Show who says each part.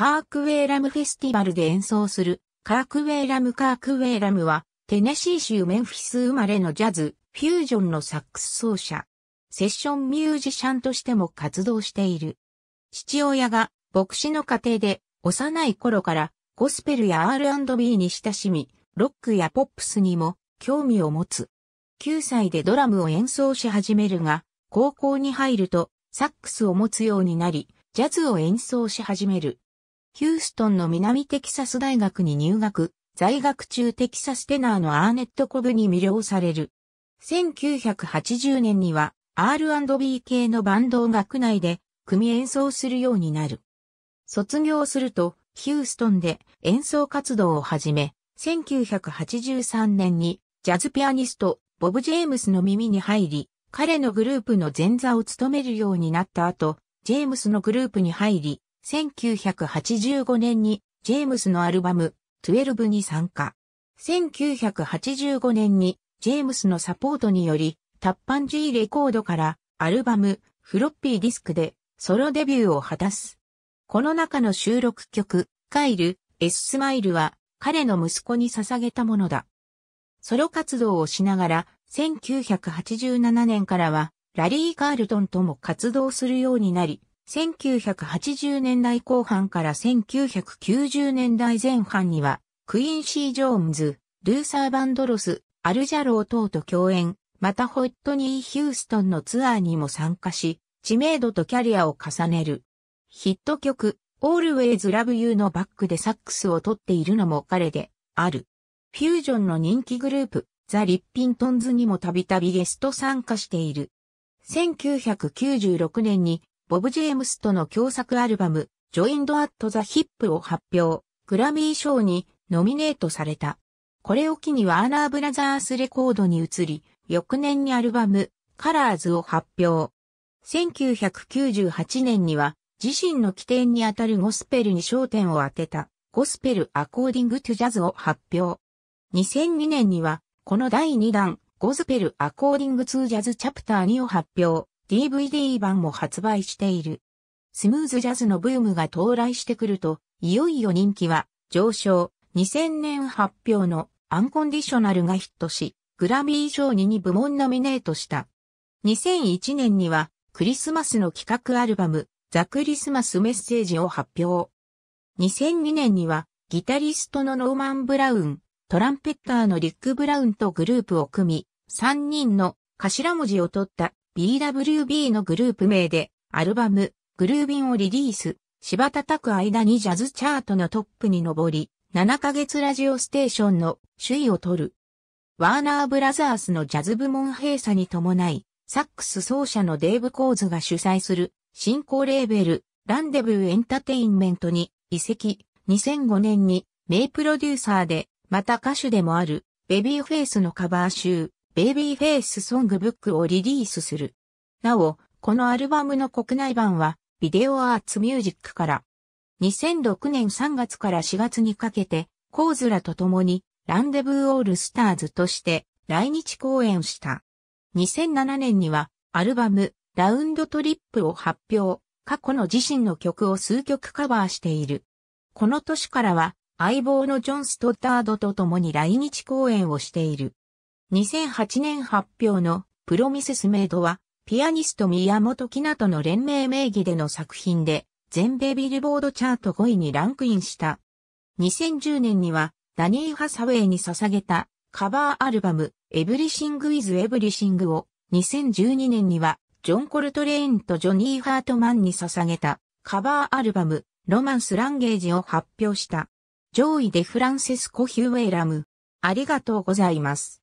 Speaker 1: カークウェイラムフェスティバルで演奏する、カークウェイラムカークウェイラムは、テネシー州メンフィス生まれのジャズ、フュージョンのサックス奏者、セッションミュージシャンとしても活動している。父親が牧師の家庭で幼い頃からゴスペルや R&B に親しみ、ロックやポップスにも興味を持つ。9歳でドラムを演奏し始めるが、高校に入るとサックスを持つようになり、ジャズを演奏し始める。ヒューストンの南テキサス大学に入学、在学中テキサステナーのアーネット・コブに魅了される。1980年には R&B 系のバンドを学内で組演奏するようになる。卒業するとヒューストンで演奏活動を始め、1983年にジャズピアニストボブ・ジェームスの耳に入り、彼のグループの前座を務めるようになった後、ジェームスのグループに入り、1985年にジェームスのアルバム12に参加。1985年にジェームスのサポートによりタッパンジーレコードからアルバムフロッピーディスクでソロデビューを果たす。この中の収録曲カイル、エススマイルは彼の息子に捧げたものだ。ソロ活動をしながら1987年からはラリー・カールトンとも活動するようになり、1980年代後半から1990年代前半には、クインシー・ジョーンズ、ルーサー・バンドロス、アルジャロー等と共演、またホットニー・ヒューストンのツアーにも参加し、知名度とキャリアを重ねる。ヒット曲、Always Love You のバックでサックスを取っているのも彼で、ある。フュージョンの人気グループ、ザ・リッピントンズにもたびたびゲスト参加している。1996年にボブ・ジェームスとの共作アルバム、ジョインド・アット・ザ・ヒップを発表、グラミー賞にノミネートされた。これを機にワーナーブラザースレコードに移り、翌年にアルバム、カラーズを発表。1998年には、自身の起点にあたるゴスペルに焦点を当てた、ゴスペル・アコーディング・トゥ・ジャズを発表。2002年には、この第2弾、ゴスペル・アコーディング・ツー・ジャズ・チャプター2を発表。DVD 版も発売している。スムーズジャズのブームが到来してくると、いよいよ人気は上昇。2000年発表のアンコンディショナルがヒットし、グラミー賞に2部門ノミネートした。2001年にはクリスマスの企画アルバム、ザ・クリスマスメッセージを発表。2002年にはギタリストのノーマン・ブラウン、トランペッターのリック・ブラウンとグループを組み、3人の頭文字を取った BWB のグループ名でアルバム、グルービンをリリース、芝叩く間にジャズチャートのトップに上り、7ヶ月ラジオステーションの首位を取る。ワーナーブラザースのジャズ部門閉鎖に伴い、サックス奏者のデーブ・コーズが主催する新興レーベル、ランデブーエンタテインメントに移籍。2005年に名プロデューサーで、また歌手でもある、ベビーフェイスのカバー集、ベイビーフェイスソングブックをリリースする。なお、このアルバムの国内版は、ビデオアーツミュージックから、2006年3月から4月にかけて、コーズラと共に、ランデブーオールスターズとして来日公演した。2007年には、アルバム、ラウンドトリップを発表、過去の自身の曲を数曲カバーしている。この年からは、相棒のジョン・ストッダードと共に来日公演をしている。2008年発表のプロミセスメイドは、ピアニスト宮本きなとの連名名義での作品で、全米ビルボードチャート5位にランクインした。2010年には、ダニー・ハサウェイに捧げたカバーアルバム、エブリシング・イズ・エブリシングを、2012年には、ジョン・コルトレーンとジョニー・ハートマンに捧げたカバーアルバム、ロマンス・ランゲージを発表した。上位でフランセスコ・ヒューウェイラム。ありがとうございます。